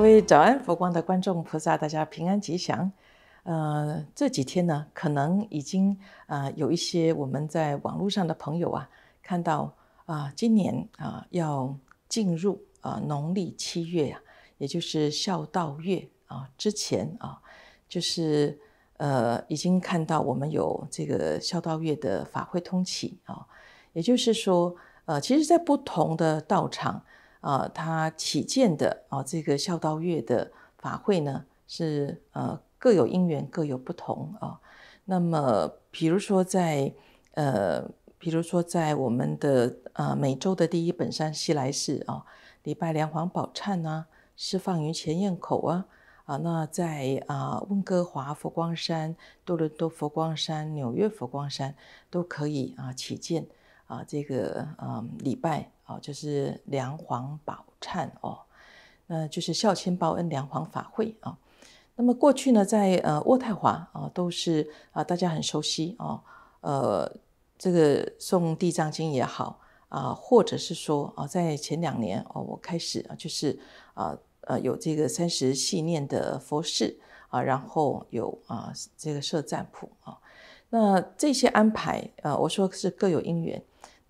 各位早安，佛光的观众菩萨，大家平安吉祥。呃，这几天呢，可能已经啊有一些我们在网络上的朋友啊，看到啊，今年啊要进入啊农历七月啊，也就是孝道月啊之前啊，就是呃已经看到我们有这个孝道月的法会通启啊，也就是说，呃，其实，在不同的道场。啊，他起建的啊，这个孝道月的法会呢，是呃各有因缘，各有不同啊。那么，比如说在呃，比如说在我们的啊，美洲的第一本山西来寺啊，礼拜梁黄宝忏呢，释放于前堰口啊啊，那在啊温哥华佛光山、多伦多佛光山、纽约佛光山都可以啊起见啊这个啊礼拜。哦，就是梁皇宝忏哦，那就是孝亲报恩梁皇法会啊。那么过去呢，在呃渥太华啊，都是啊大家很熟悉哦，呃，这个送地藏经也好啊，或者是说啊，在前两年哦，我开始啊，就是啊呃有这个三十系念的佛事啊，然后有啊这个设赞普啊，那这些安排呃，我说是各有因缘。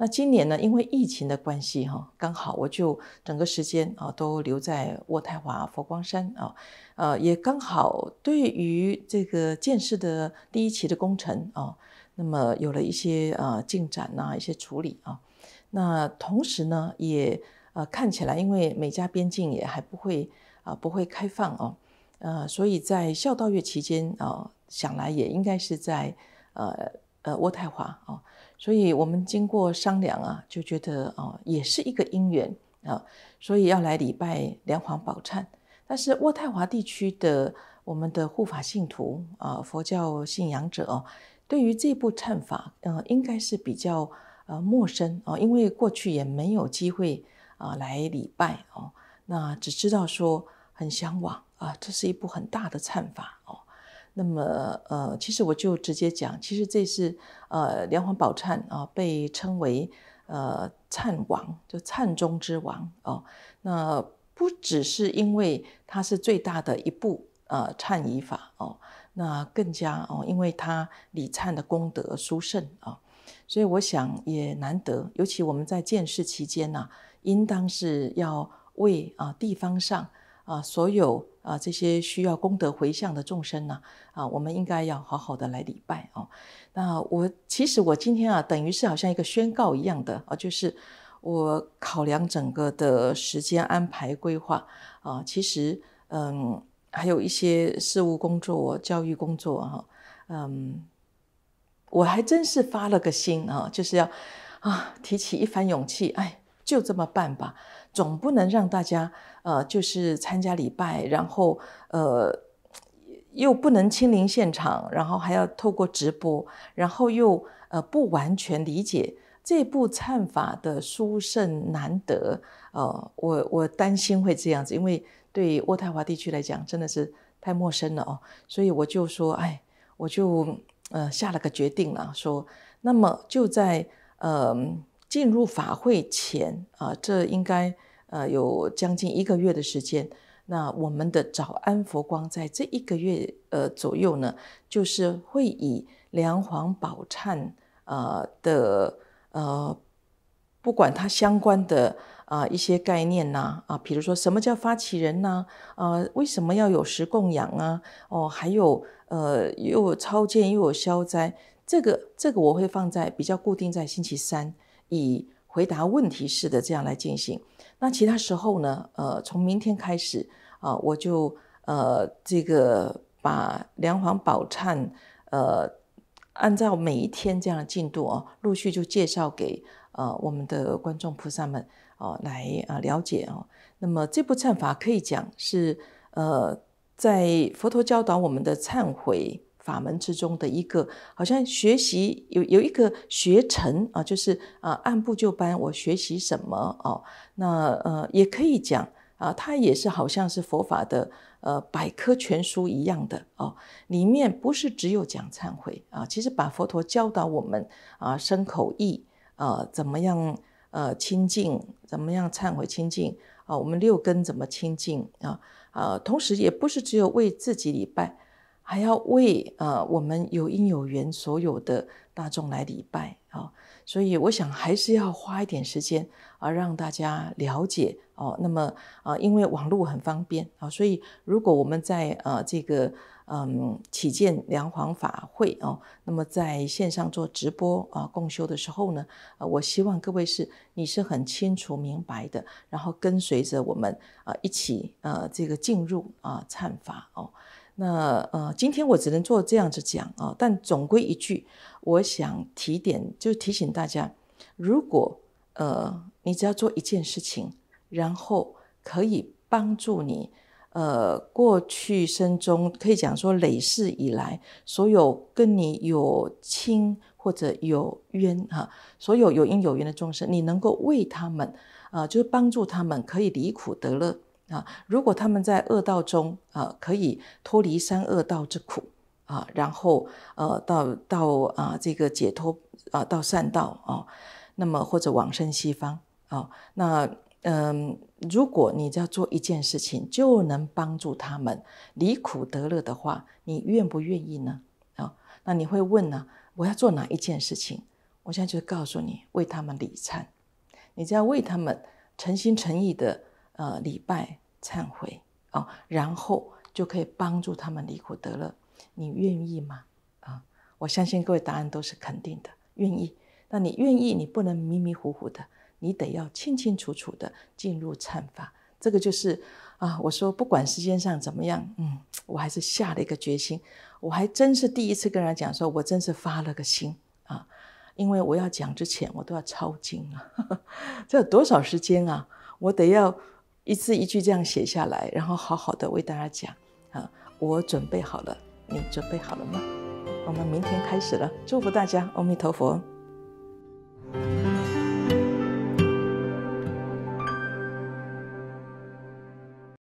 那今年呢，因为疫情的关系哈，刚好我就整个时间啊都留在渥太华佛光山啊，呃，也刚好对于这个建设的第一期的工程啊，那么有了一些啊进展呐，一些处理啊。那同时呢，也呃看起来，因为美加边境也还不会啊不会开放哦，呃，所以在孝道月期间啊，想来也应该是在呃。呃，渥太华哦，所以我们经过商量啊，就觉得哦，也是一个因缘啊，所以要来礼拜梁皇宝忏。但是渥太华地区的我们的护法信徒啊，佛教信仰者哦，对于这部忏法，嗯，应该是比较呃陌生啊，因为过去也没有机会啊来礼拜哦，那只知道说很向往啊，这是一部很大的忏法哦。那么，呃，其实我就直接讲，其实这是呃，连环宝忏啊，被称为呃忏王，就忏宗之王哦。那不只是因为它是最大的一部呃忏仪法哦，那更加哦，因为它礼忏的功德殊胜啊，所以我想也难得，尤其我们在建市期间呢，应当是要为啊地方上啊所有。啊，这些需要功德回向的众生呢？啊，我们应该要好好的来礼拜哦。那我其实我今天啊，等于是好像一个宣告一样的啊，就是我考量整个的时间安排规划啊，其实嗯，还有一些事务工作、教育工作哈，嗯，我还真是发了个心啊，就是要啊，提起一番勇气，哎，就这么办吧。总不能让大家，呃，就是参加礼拜，然后，呃，又不能亲临现场，然后还要透过直播，然后又，呃，不完全理解这部唱法的殊胜难得，呃，我我担心会这样子，因为对渥太华地区来讲，真的是太陌生了哦，所以我就说，哎，我就，呃，下了个决定了，说，那么就在，嗯。进入法会前啊，这应该呃有将近一个月的时间。那我们的早安佛光在这一个月呃左右呢，就是会以梁皇宝忏呃的呃，不管它相关的啊一些概念呐啊，比如说什么叫发起人呐、啊，为什么要有食供养啊？哦，还有呃又有超荐又有消灾，这个这个我会放在比较固定在星期三。以回答问题式的这样来进行，那其他时候呢？呃，从明天开始啊，我就呃这个把梁皇宝忏呃按照每一天这样的进度啊，陆续就介绍给呃我们的观众菩萨们哦来啊了解哦。那么这部忏法可以讲是呃在佛陀教导我们的忏悔。法门之中的一个，好像学习有有一个学程啊，就是啊按部就班，我学习什么哦？那呃也可以讲啊，它也是好像是佛法的呃百科全书一样的哦，里面不是只有讲忏悔啊，其实把佛陀教导我们啊生口意啊怎么样呃清净，怎么样忏悔清净啊，我们六根怎么清净啊啊，同时也不是只有为自己礼拜。还要为呃我们有因有缘所有的大众来礼拜啊，所以我想还是要花一点时间啊，让大家了解哦。那么啊，因为网络很方便啊，所以如果我们在呃这个嗯起见梁皇法会哦，那么在线上做直播啊共修的时候呢，我希望各位是你是很清楚明白的，然后跟随着我们啊一起呃这个进入啊忏法哦。那呃，今天我只能做这样子讲啊，但总归一句，我想提点，就提醒大家，如果呃，你只要做一件事情，然后可以帮助你，呃，过去生中可以讲说累世以来，所有跟你有亲或者有冤哈，所有有因有缘的众生，你能够为他们，呃，就是帮助他们，可以离苦得乐。啊！如果他们在恶道中啊，可以脱离三恶道之苦啊，然后呃，到到啊这个解脱啊，到善道啊，那么或者往生西方啊，那嗯，如果你只要做一件事情，就能帮助他们离苦得乐的话，你愿不愿意呢？啊，那你会问呢？我要做哪一件事情？我现在就告诉你，为他们礼忏，你只要为他们诚心诚意的呃礼拜。忏悔啊，然后就可以帮助他们离苦得乐。你愿意吗？啊，我相信各位答案都是肯定的，愿意。那你愿意？你不能迷迷糊糊的，你得要清清楚楚的进入忏法。这个就是啊，我说不管时间上怎么样，嗯，我还是下了一个决心。我还真是第一次跟人讲，说我真是发了个心啊，因为我要讲之前，我都要抄经了。这多少时间啊，我得要。一字一句这样写下来，然后好好的为大家讲啊！我准备好了，你准备好了吗？我们明天开始了，祝福大家，阿弥陀佛。